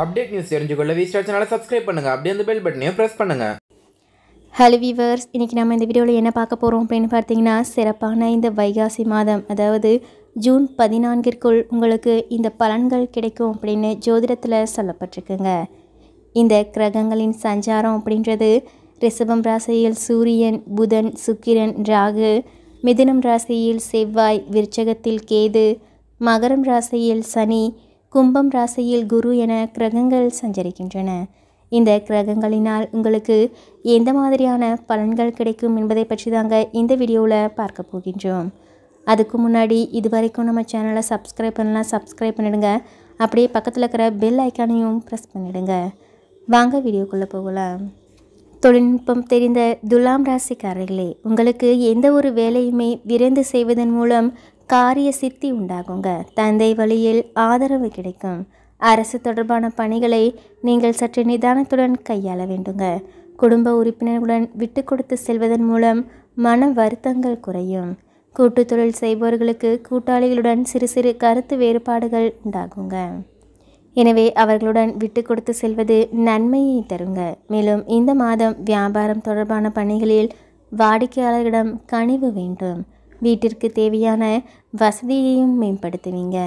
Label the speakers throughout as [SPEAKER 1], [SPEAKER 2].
[SPEAKER 1] update news தெரிஞ்சுக்கொள்ள வி சேனலை சப்ஸ்கிரைப் பண்ணுங்கள் அப்படியே அந்த பெல் பட்டனையும் ப்ரெஸ் பண்ணுங்கள் ஹலோ வீவர்ஸ் இன்றைக்கி நம்ம இந்த வீடியோவில் என்ன பார்க்க போகிறோம் அப்படின்னு பார்த்தீங்கன்னா சிறப்பான இந்த வைகாசி மாதம் அதாவது ஜூன் பதினான்கிற்குள் உங்களுக்கு இந்த பலன்கள் கிடைக்கும் அப்படின்னு ஜோதிடத்தில் சொல்லப்பட்டிருக்குங்க இந்த கிரகங்களின் சஞ்சாரம் அப்படின்றது ரிஷபம் ராசியில் சூரியன் புதன் சுக்கிரன் ராகு மிதுனம் ராசியில் செவ்வாய் விருச்சகத்தில் கேது மகரம் ராசியில் சனி கும்பம் ராசியில் குரு என கிரகங்கள் சஞ்சரிக்கின்றன இந்த கிரகங்களினால் உங்களுக்கு எந்த மாதிரியான பலன்கள் கிடைக்கும் என்பதை பற்றி தாங்க இந்த வீடியோவில் பார்க்க போகின்றோம் அதுக்கு முன்னாடி இது வரைக்கும் நம்ம சேனலை சப்ஸ்கிரைப் பண்ணலாம் சப்ஸ்கிரைப் பண்ணிடுங்க அப்படியே பக்கத்தில் இருக்கிற பெல் ஐக்கானையும் ப்ரெஸ் பண்ணிவிடுங்க வாங்க வீடியோக்குள்ளே போகலாம் தொழில்நுட்பம் தெரிந்த துலாம் ராசிக்காரர்களே உங்களுக்கு எந்த ஒரு வேலையுமே விரைந்து செய்வதன் மூலம் காரிய சித்தி உண்டாகுங்க தந்தை வழியில் ஆதரவு கிடைக்கும் அரசு தொடர்பான பணிகளை நீங்கள் சற்று நிதானத்துடன் கையாள வேண்டுங்க குடும்ப உறுப்பினர்களுடன் விட்டு கொடுத்து செல்வதன் மூலம் மன வருத்தங்கள் குறையும் கூட்டு தொழில் செய்பவர்களுக்கு கூட்டாளிகளுடன் சிறு சிறு கருத்து வேறுபாடுகள் உண்டாகுங்க எனவே அவர்களுடன் விட்டு கொடுத்து செல்வது நன்மையை தருங்க மேலும் இந்த மாதம் வியாபாரம் தொடர்பான பணிகளில் வாடிக்கையாளர்களிடம் கனிவு வேண்டும் வீட்டிற்கு தேவையான வசதியையும் மேம்படுத்துவீங்க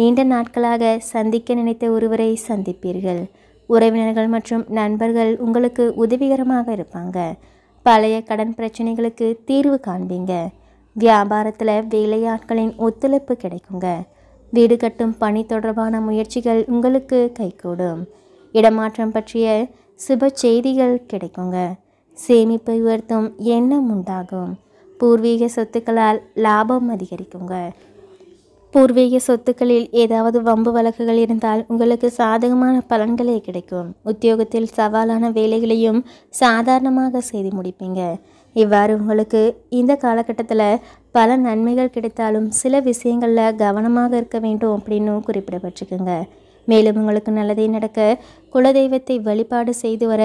[SPEAKER 1] நீண்ட நாட்களாக சந்திக்க நினைத்த ஒருவரை சந்திப்பீர்கள் உறவினர்கள் மற்றும் நண்பர்கள் உங்களுக்கு உதவிகரமாக இருப்பாங்க பழைய கடன் பிரச்சனைகளுக்கு தீர்வு காண்பீங்க வியாபாரத்தில் வேலையாட்களின் ஒத்துழைப்பு கிடைக்குங்க வீடு கட்டும் பணி தொடர்பான முயற்சிகள் உங்களுக்கு கைகூடும் இடமாற்றம் பற்றிய சுப செய்திகள் கிடைக்குங்க சேமிப்பை உயர்த்தும் எண்ணம் உண்டாகும் பூர்வீக சொத்துக்களால் லாபம் அதிகரிக்குங்க பூர்வீக சொத்துக்களில் ஏதாவது வம்பு வழக்குகள் இருந்தால் உங்களுக்கு சாதகமான பலன்களே கிடைக்கும் உத்தியோகத்தில் சவாலான வேலைகளையும் சாதாரணமாக செய்து முடிப்பீங்க இவ்வாறு உங்களுக்கு இந்த காலகட்டத்தில் பல நன்மைகள் கிடைத்தாலும் சில விஷயங்களில் கவனமாக இருக்க வேண்டும் அப்படின்னு குறிப்பிடப்பட்டிருக்குங்க மேலும் உங்களுக்கு நல்லதே நடக்க குலதெய்வத்தை வழிபாடு செய்து வர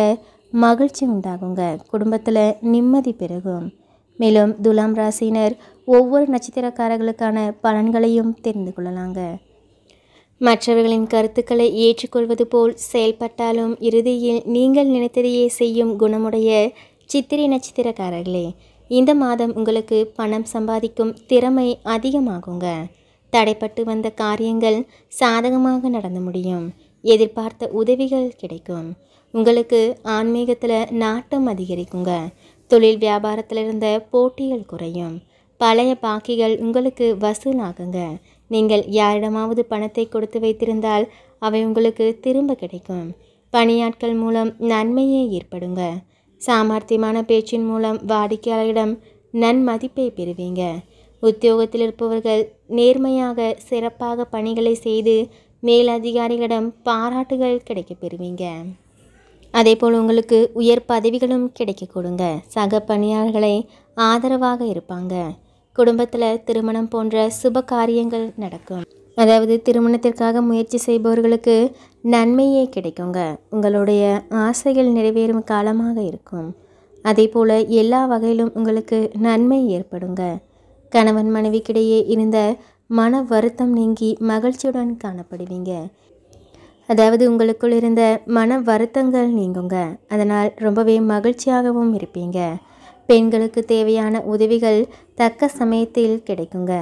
[SPEAKER 1] மகிழ்ச்சி உண்டாகுங்க குடும்பத்தில் நிம்மதி பெருகும் மேலும் துலாம் ராசினர் ஒவ்வொரு நட்சத்திரக்காரர்களுக்கான பலன்களையும் தெரிந்து கொள்ளலாங்க மற்றவர்களின் கருத்துக்களை ஏற்றுக்கொள்வது போல் செயல்பட்டாலும் இறுதியில் நீங்கள் நினைத்ததையே செய்யும் குணமுடைய சித்திரை நட்சத்திரக்காரர்களே இந்த மாதம் உங்களுக்கு பணம் சம்பாதிக்கும் திறமை அதிகமாகுங்க தடைப்பட்டு வந்த காரியங்கள் சாதகமாக நடந்து முடியும் எதிர்பார்த்த உதவிகள் கிடைக்கும் உங்களுக்கு ஆன்மீகத்தில் நாட்டம் அதிகரிக்குங்க தொழில் வியாபாரத்தில் இருந்த போட்டிகள் குறையும் பழைய பாக்கிகள் உங்களுக்கு வசூலாகுங்க நீங்கள் யாரிடமாவது பணத்தை கொடுத்து வைத்திருந்தால் அவை உங்களுக்கு திரும்ப கிடைக்கும் பணியாட்கள் மூலம் நன்மையே ஏற்படுங்க சாமர்த்தியமான பேச்சின் மூலம் வாடிக்கையாளரிடம் நன்மதிப்பை பெறுவீங்க உத்தியோகத்தில் இருப்பவர்கள் நேர்மையாக சிறப்பாக பணிகளை செய்து மேலதிகாரிகளிடம் பாராட்டுகள் கிடைக்க பெறுவீங்க அதே போல் உங்களுக்கு உயர் பதவிகளும் கொடுங்க சக பணியாளர்களை ஆதரவாக இருப்பாங்க குடும்பத்தில் திருமணம் போன்ற சுப காரியங்கள் நடக்கும் அதாவது திருமணத்திற்காக முயற்சி செய்பவர்களுக்கு நன்மையே கிடைக்குங்க உங்களுடைய ஆசைகள் நிறைவேறும் காலமாக இருக்கும் அதே போல் எல்லா வகையிலும் உங்களுக்கு நன்மை ஏற்படுங்க கணவன் மனைவிக்கிடையே இருந்த மன வருத்தம் நீங்கி மகிழ்ச்சியுடன் காணப்படுவீங்க அதாவது உங்களுக்குள் இருந்த மன வருத்தங்கள் நீங்குங்க அதனால் ரொம்பவே மகிழ்ச்சியாகவும் இருப்பீங்க பெண்களுக்கு தேவையான உதவிகள் தக்க சமயத்தில் கிடைக்குங்க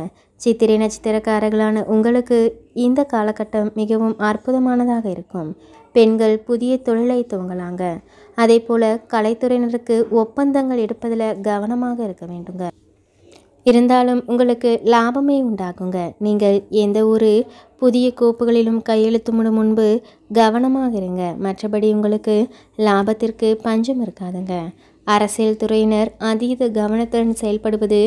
[SPEAKER 1] சித்திரை நட்சத்திரக்காரர்களான உங்களுக்கு இந்த காலகட்டம் மிகவும் அற்புதமானதாக இருக்கும் பெண்கள் புதிய தொழிலை துவங்கலாங்க அதே போல் கலைத்துறையினருக்கு ஒப்பந்தங்கள் எடுப்பதில் கவனமாக இருக்க வேண்டுங்க இருந்தாலும் உங்களுக்கு லாபமே உண்டாகுங்க நீங்கள் எந்த ஒரு புதிய கோப்புகளிலும் கையெழுத்துமிடும் முன்பு கவனமாக இருங்க மற்றபடி உங்களுக்கு லாபத்திற்கு பஞ்சம் இருக்காதுங்க அரசியல் துறையினர் அதீத கவனத்துடன் செயல்படுவது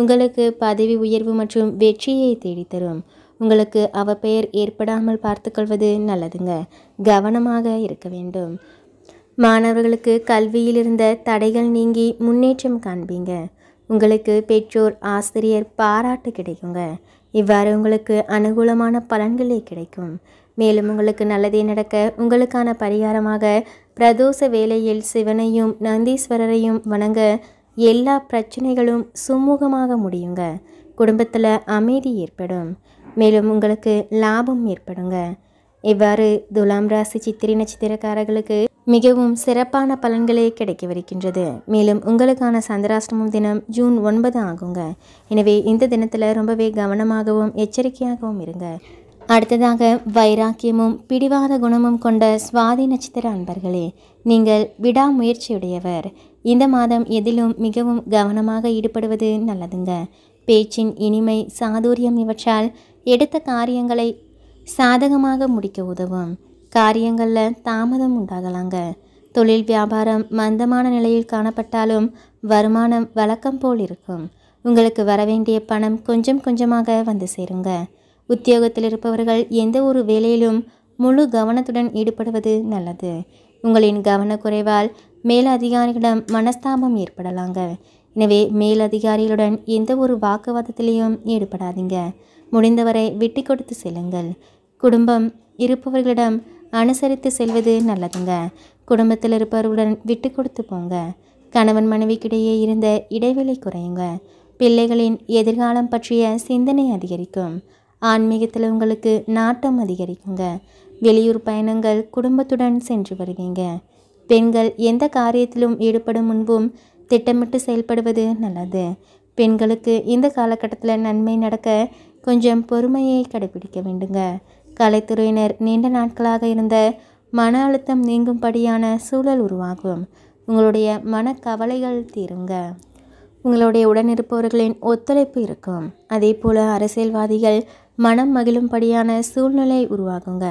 [SPEAKER 1] உங்களுக்கு பதவி உயர்வு மற்றும் வெற்றியை தேடித்தரும் உங்களுக்கு அவ பெயர் ஏற்படாமல் பார்த்துக்கொள்வது நல்லதுங்க கவனமாக இருக்க வேண்டும் மாணவர்களுக்கு கல்வியில் இருந்த தடைகள் நீங்கி முன்னேற்றம் காண்பீங்க உங்களுக்கு பெற்றோர் ஆசிரியர் பாராட்டு கிடைக்குங்க இவ்வாறு உங்களுக்கு அனுகூலமான பலன்களே கிடைக்கும் மேலும் உங்களுக்கு நல்லதே நடக்க உங்களுக்கான பரிகாரமாக பிரதோஷ வேலையில் சிவனையும் நந்தீஸ்வரரையும் வணங்க எல்லா பிரச்சனைகளும் சுமூகமாக முடியுங்க குடும்பத்தில் அமைதி ஏற்படும் மேலும் உங்களுக்கு லாபம் ஏற்படுங்க இவ்வாறு துலாம் ராசி சித்திரை நட்சத்திரக்காரர்களுக்கு மிகவும் சிறப்பான பலன்களே கிடைக்கவிருக்கின்றது மேலும் உங்களுக்கான சந்திராஷ்டமம் தினம் ஜூன் ஒன்பது ஆகுங்க எனவே இந்த தினத்தில் ரொம்பவே கவனமாகவும் எச்சரிக்கையாகவும் இருங்க அடுத்ததாக வைராக்கியமும் பிடிவாத குணமும் கொண்ட சுவாதி நட்சத்திர அன்பர்களே நீங்கள் விடாமுயற்சியுடையவர் இந்த மாதம் எதிலும் மிகவும் கவனமாக ஈடுபடுவது நல்லதுங்க பேச்சின் இனிமை சாதுரியம் இவற்றால் எடுத்த காரியங்களை சாதகமாக முடிக்க உதவும் காரியங்களில் தாமதம் உண்டாகலாங்க தொழில் வியாபாரம் மந்தமான நிலையில் காணப்பட்டாலும் வருமானம் வழக்கம் போல் இருக்கும் உங்களுக்கு வரவேண்டிய பணம் கொஞ்சம் கொஞ்சமாக வந்து சேருங்க உத்தியோகத்தில் இருப்பவர்கள் எந்த ஒரு வேலையிலும் முழு கவனத்துடன் ஈடுபடுவது நல்லது உங்களின் கவனக்குறைவால் மேலதிகாரிகளிடம் மனஸ்தாபம் ஏற்படலாங்க எனவே மேலதிகாரிகளுடன் எந்த ஒரு வாக்குவாதத்திலையும் ஈடுபடாதீங்க முடிந்தவரை விட்டு கொடுத்து செல்லுங்கள் குடும்பம் இருப்பவர்களிடம் அனுசரித்து செல்வது நல்லதுங்க குடும்பத்தில் இருப்பவருடன் விட்டு கொடுத்து போங்க கணவன் மனைவிக்கிடையே இருந்த இடைவெளி குறையுங்க பிள்ளைகளின் எதிர்காலம் பற்றிய சிந்தனை அதிகரிக்கும் ஆன்மீகத்தில் உங்களுக்கு நாட்டம் அதிகரிக்குங்க வெளியூர் பயணங்கள் குடும்பத்துடன் சென்று வருவீங்க பெண்கள் எந்த காரியத்திலும் ஈடுபடும் முன்பும் திட்டமிட்டு செயல்படுவது நல்லது பெண்களுக்கு இந்த காலகட்டத்தில் நன்மை நடக்க கொஞ்சம் பொறுமையை கடைபிடிக்க வேண்டுங்க கலைத்துறையினர் நீண்ட நாட்களாக இருந்த மன அழுத்தம் நீங்கும்படியான சூழல் உருவாகும் உங்களுடைய மனக்கவலைகள் தீருங்க உங்களுடைய உடனிருப்பவர்களின் ஒத்துழைப்பு இருக்கும் அதே போல் அரசியல்வாதிகள் மனம் மகிழும்படியான சூழ்நிலை உருவாகுங்க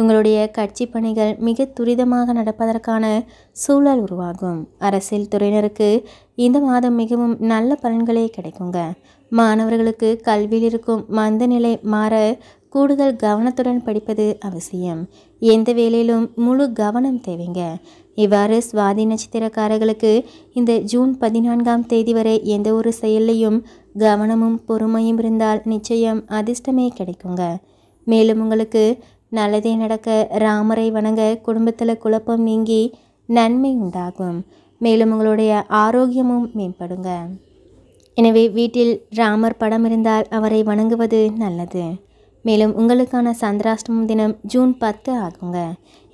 [SPEAKER 1] உங்களுடைய கட்சி பணிகள் மிக துரிதமாக நடப்பதற்கான சூழல் உருவாகும் அரசியல் துறையினருக்கு இந்த மாதம் மிகவும் நல்ல பலன்களே கிடைக்குங்க மாணவர்களுக்கு கல்வியில் இருக்கும் மந்த நிலை மாற கூடுதல் கவனத்துடன் படிப்பது அவசியம் எந்த வேலையிலும் முழு கவனம் தேவைங்க இவ்வாறு சுவாதி நட்சத்திரக்காரர்களுக்கு இந்த ஜூன் பதினான்காம் தேதி வரை எந்த ஒரு செயல்லையும் கவனமும் பொறுமையும் இருந்தால் நிச்சயம் அதிர்ஷ்டமே கிடைக்குங்க மேலும் உங்களுக்கு நல்லதே நடக்க ராமரை வணங்க குடும்பத்தில் குழப்பம் நீங்கி நன்மை உண்டாகும் மேலும் உங்களுடைய ஆரோக்கியமும் மேம்படுங்க எனவே வீட்டில் ராமர் படம் இருந்தால் அவரை வணங்குவது நல்லது மேலும் உங்களுக்கான சந்திராஷ்டமம் தினம் ஜூன் பத்து ஆகுங்க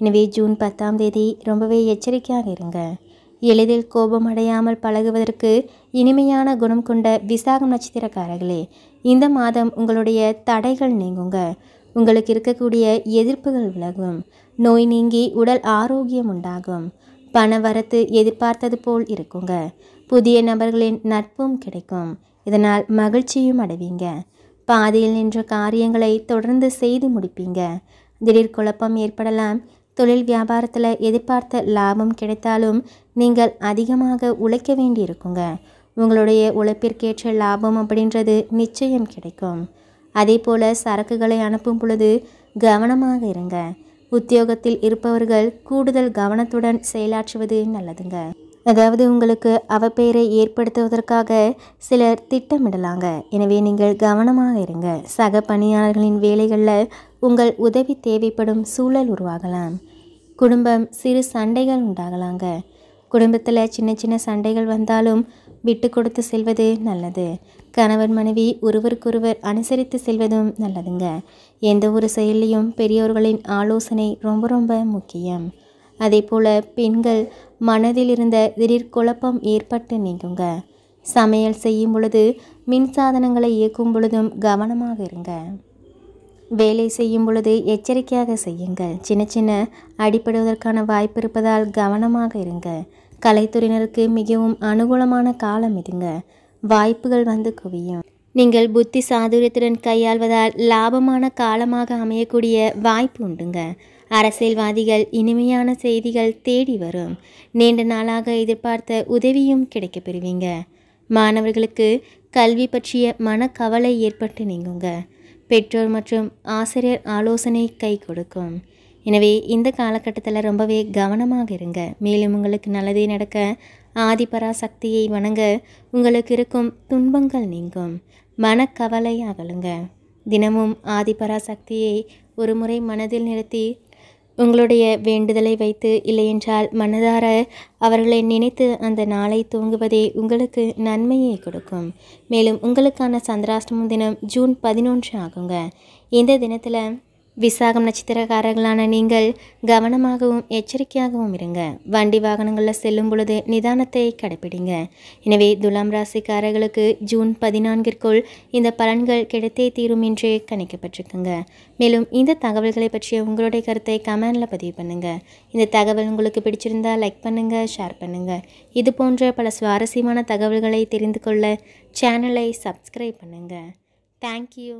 [SPEAKER 1] எனவே ஜூன் பத்தாம் தேதி ரொம்பவே எச்சரிக்கையாக இருங்க எளிதில் கோபம் அடையாமல் பழகுவதற்கு இனிமையான குணம் கொண்ட விசாகம் நட்சத்திரக்காரர்களே இந்த மாதம் உங்களுடைய தடைகள் நீங்குங்க உங்களுக்கு இருக்கக்கூடிய எதிர்ப்புகள் விலகும் நோய் நீங்கி உடல் ஆரோக்கியம் உண்டாகும் பண வரத்து எதிர்பார்த்தது போல் இருக்குங்க புதிய நபர்களின் நட்பும் கிடைக்கும் இதனால் மகிழ்ச்சியும் அடைவீங்க பாதியில் நின்ற காரியங்களை தொடர்ந்து செய்து முடிப்பீங்க திடீர் குழப்பம் ஏற்படலாம் தொழில் வியாபாரத்தில் எதிர்பார்த்த லாபம் கிடைத்தாலும் நீங்கள் அதிகமாக உழைக்க வேண்டியிருக்குங்க உங்களுடைய உழைப்பிற்கேற்ற லாபம் அப்படின்றது நிச்சயம் கிடைக்கும் அதே போல் சரக்குகளை அனுப்பும் பொழுது கவனமாக இருங்க உத்தியோகத்தில் இருப்பவர்கள் கூடுதல் கவனத்துடன் செயலாற்றுவது நல்லதுங்க அதாவது உங்களுக்கு அவப்பெயரை ஏற்படுத்துவதற்காக சிலர் திட்டமிடலாங்க எனவே நீங்கள் கவனமாக இருங்க சக பணியாளர்களின் வேலைகளில் உங்கள் உதவி தேவைப்படும் சூழல் உருவாகலாம் குடும்பம் சிறு சண்டைகள் உண்டாகலாங்க குடும்பத்தில் சின்ன சின்ன சண்டைகள் வந்தாலும் விட்டு கொடுத்து செல்வது நல்லது கணவன் மனைவி ஒருவருக்கொருவர் அனுசரித்து செல்வதும் நல்லதுங்க எந்த ஒரு செயலையும் பெரியோர்களின் ஆலோசனை ரொம்ப ரொம்ப முக்கியம் போல் பெண்கள் மனதில் இருந்த திடீர் குழப்பம் ஏற்பட்டு நீங்குங்க சமையல் செய்யும் பொழுது மின்சாதனங்களை இயக்கும் பொழுதும் கவனமாக இருங்க வேலை செய்யும் பொழுது எச்சரிக்கையாக செய்யுங்கள் சின்ன சின்ன அடிப்படுவதற்கான வாய்ப்பு இருப்பதால் கவனமாக இருங்க கலைத்துறையினருக்கு மிகவும் அனுகூலமான காலம் இதுங்க வாய்ப்புகள் வந்து குவியும் நீங்கள் புத்தி சாதுரியத்துடன் கையாள்வதால் லாபமான காலமாக அமையக்கூடிய வாய்ப்பு உண்டுங்க அரசியல்வாதிகள் இனிமையான செய்திகள் தேடி வரும் நீண்ட நாளாக எதிர்பார்த்த உதவியும் கிடைக்கப் பெறுவீங்க மாணவர்களுக்கு கல்வி பற்றிய மனக்கவலை ஏற்பட்டு நீங்குங்க பெற்றோர் மற்றும் ஆசிரியர் ஆலோசனை கை கொடுக்கும் எனவே இந்த காலகட்டத்தில் ரொம்பவே கவனமாக இருங்க மேலும் உங்களுக்கு நல்லதே நடக்க ஆதிபரா சக்தியை வணங்க உங்களுக்கு இருக்கும் துன்பங்கள் நீங்கும் மனக்கவலை அகலுங்க தினமும் ஆதிபரா சக்தியை ஒரு முறை மனதில் நிறுத்தி உங்களுடைய வேண்டுதலை வைத்து இல்லையென்றால் மனதார அவர்களை நினைத்து அந்த நாளை தூங்குவதே உங்களுக்கு நன்மையை கொடுக்கும் மேலும் உங்களுக்கான சந்திராஷ்டமம் தினம் ஜூன் பதினொன்று ஆகுங்க இந்த தினத்தில் விசாகம் நட்சத்திரக்காரர்களான நீங்கள் கவனமாகவும் எச்சரிக்கையாகவும் இருங்க வண்டி வாகனங்களில் செல்லும் பொழுது நிதானத்தை கடைப்பிடிங்க எனவே துலாம் ராசிக்காரர்களுக்கு ஜூன் பதினான்கிற்குள் இந்த பலன்கள் கிடைத்தே தீரும் என்று கணிக்கப்பட்டிருக்குங்க மேலும் இந்த தகவல்களை பற்றிய உங்களுடைய கருத்தை கமெண்டில் பதிவு பண்ணுங்கள் இந்த தகவல் உங்களுக்கு பிடிச்சிருந்தால் லைக் பண்ணுங்கள் ஷேர் பண்ணுங்கள் இது போன்ற பல சுவாரஸ்யமான தகவல்களை தெரிந்து கொள்ள சேனலை சப்ஸ்கிரைப் பண்ணுங்கள் தேங்க்யூ